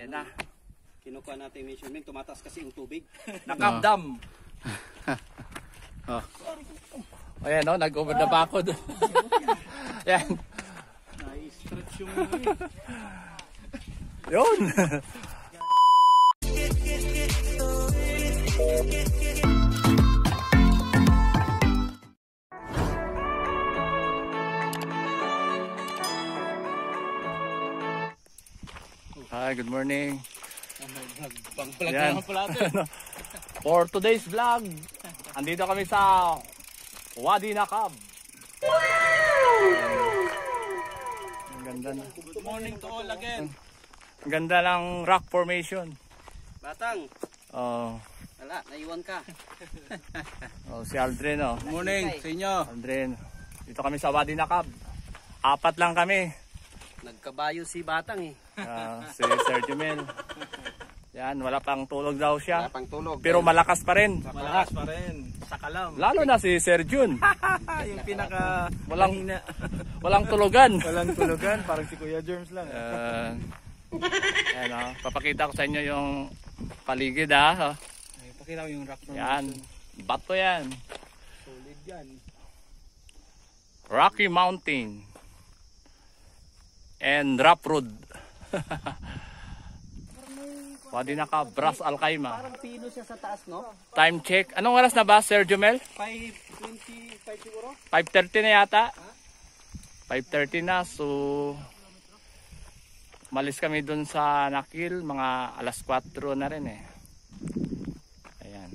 Ayan na. Kinukuha natin yung measurement. Tumataas kasi yung tubig. Nakabdam. oh. oh. Ayan o, oh, nag-over na back ko doon. Ayan. Na-stretch yung Yun. Get, good morning. Oh vlog. Pang vlog Yan. naman pala ito. Ano? For today's vlog, andito kami sa Wadi Nakab. Wow! Ang ganda na. Good morning to all again. Ang ganda lang rock formation. Batang. Oh. Wala, naiwan ka. oh, si Aldrin oh. Morning sa inyo. Aldrin. Dito kami sa Wadi Nakab. Apat lang kami. Nagkabayo si Batang eh. Ah, si Sir Jumel. Yan, wala pang tulog daw siya. Wala pang tulog. Pero malakas pa rin. Malakas pa rin. Sakalam. Lalo na si Sir Jun. yung pinaka walang mahina. walang tulugan. walang tulugan, parang si Kuya Germs lang. Uh, eh. eh, yan, oh. Ah. papakita ko sa inyo yung paligid ah. Oh. Ay, pakita ko yung rock formation. Yan. Bato yan. Solid yan. Rocky Mountain and rough road. Pwede naka brass alkaima. Parang pino siya sa taas, no? Time check. Anong oras na ba, Sir Jumel? 5.20, 5.25 siguro? 5.30 na yata. 5.30 na, so... Malis kami dun sa Nakil, mga alas 4 na rin eh. Ayan.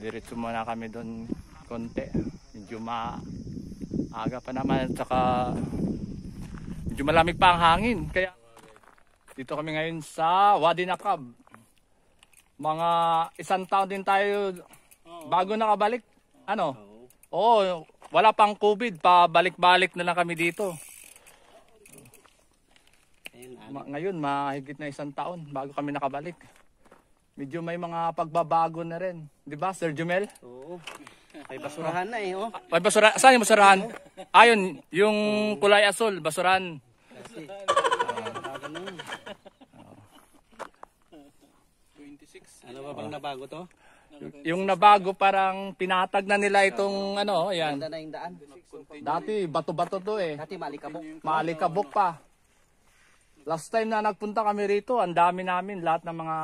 Diretso muna kami dun konti. Medyo maaga pa naman. Tsaka Medyo malamig pa ang hangin. Kaya dito kami ngayon sa Wadi Nakab. Mga isang taon din tayo bago nakabalik. Ano? Oo, wala pang COVID. Pabalik-balik na lang kami dito. Ma ngayon, mahigit na isang taon bago kami nakabalik. Medyo may mga pagbabago na rin. Di ba, Sir Jumel? Oo. May basurahan na eh, oh. May basura. Saan yung basurahan? Ayun, ah, yung kulay asul, basurahan. ah, ganun. Oo. 26. Ano ba bang nabago to? Yung nabago parang pinatag na nila itong ano, ayan. na yung daan. Dati bato-bato to eh. Dati malikabok. Malikabok pa. Last time na nagpunta kami rito, ang dami namin lahat ng mga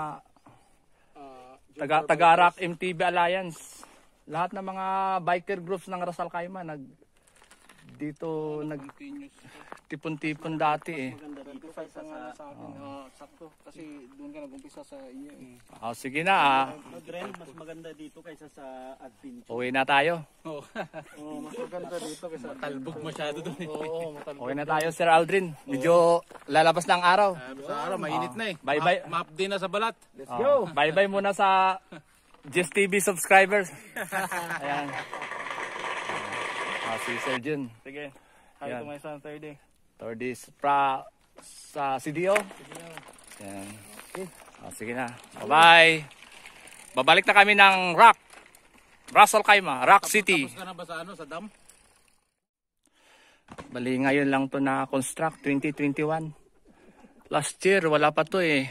taga taga Rock MTB Alliance lahat ng mga biker groups ng Ras Al nag dito nag tipon-tipon dati eh. Dito Sa, sa akin, oh. sakto. Kasi doon ka nag-umpisa sa iyo eh. Oh, sige na ah. mag mas maganda dito kaysa sa adventure. Uwi na tayo. Oo, oh, mas maganda dito kaysa Matalbog masyado doon. Eh. Oo, oh, matalbog. Uwi na tayo Sir Aldrin. Medyo lalabas na ang araw. sa araw, mainit na eh. Bye-bye. Map din na sa balat. Let's go. Ah, bye-bye muna sa Just TV subscribers. Ayan. Ah, si Sir Jun. Sige. Hi Yan. to my son, third day. Third day. Pra, sa CDO. Okay. Ah, sige na. Bye-bye. Babalik na kami ng Rock. Russell Kaima, Rock City. Tapos ka na ba sa ano, sa dam? Bali, ngayon lang to na construct, 2021. Last year, wala pa to eh.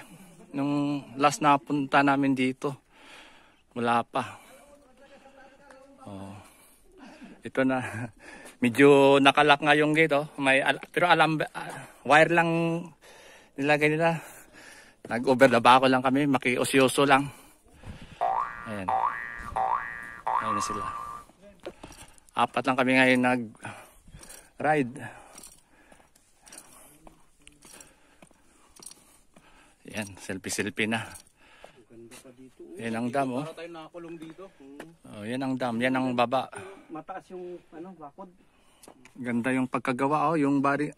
Nung last na punta namin dito. Wala pa. Oh. Ito na. Medyo nakalak nga yung gate. Oh. May, al pero alam, uh, wire lang nilagay nila. Nag-overdabako lang kami. Makiosyoso lang. Ayan. Ayan na sila. Apat lang kami ngayon nag-ride. Ayan, selfie-selfie na. Ganda pa dito. Oh. Yan ang dam, oh. Para tayo nakakulong dito. Hmm. Oh, yan ang dam, yan ang baba. Mataas yung ano, bakod. Ganda yung pagkagawa, oh, yung bari.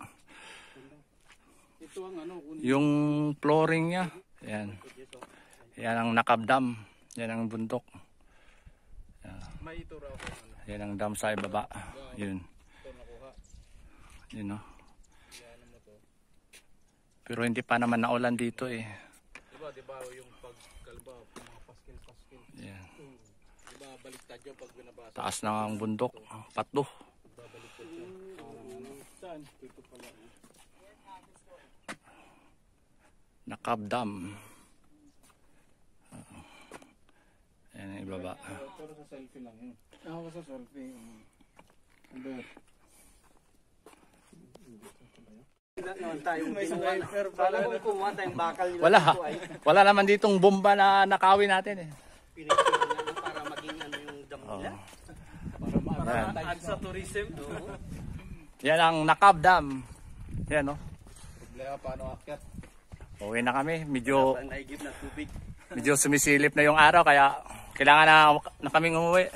Ito ang ano, kunin. yung flooring niya. Yan. Yan ang nakabdam. Yan ang bundok. May ito raw. Yan ang dam sa ibaba. Yun. Yun, oh. Pero hindi pa naman naulan dito, eh di ba yung pagkalba, mga paskil-paskil. Yeah. Mm. Di ba baliktad yung pag binabasa? Taas na ang bundok, ah, patlo. Babaliktad yun. Saan? Dito pala. Eh. Nakabdam. Uh, Ayan ang ibaba. Pero sa selfie lang yun. Ah, ako sa selfie. Mm. Ang wala. Wala naman ditong bomba na nakawin natin eh. para maging ano yung damila. Para ma sa tourism. Yan ang Nakab Dam. Yan no. Problema paano akyat. Uwi na kami. Medyo medyo sumisilip na yung araw kaya kailangan na, na kaming umuwi.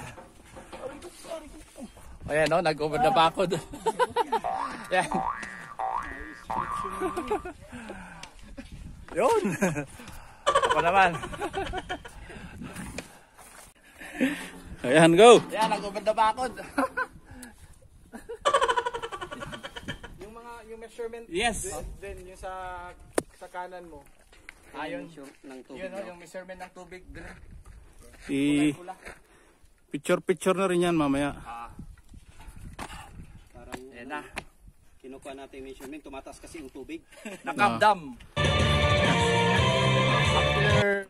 Ayan no, nag-over na backod. Yan. Yun! Ako naman. Ayan, go! Ayan, nag-over the bakod. yung mga, yung measurement. Yes! Then, yung sa, sa kanan mo. Ayon yung, ng tubig. Yun, no? Oh, yung measurement ng tubig. Ganun. I... Picture-picture na rin yan mamaya. Ah. Parang, Ayan na kinukuha natin yung swimming, tumataas kasi yung tubig. Nakamdam. After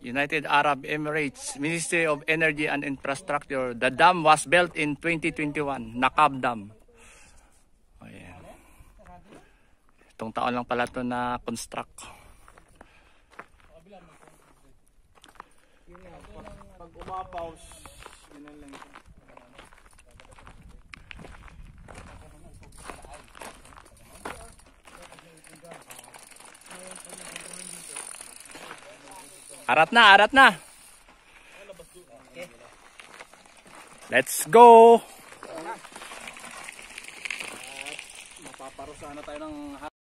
United Arab Emirates, Ministry of Energy and Infrastructure, the dam was built in 2021, Nakab Dam. yeah. Itong taon lang pala ito na construct. Pag umapaws, yun lang ito. Arat na, arat na. Let's go! Mapaparusahan na tayo ng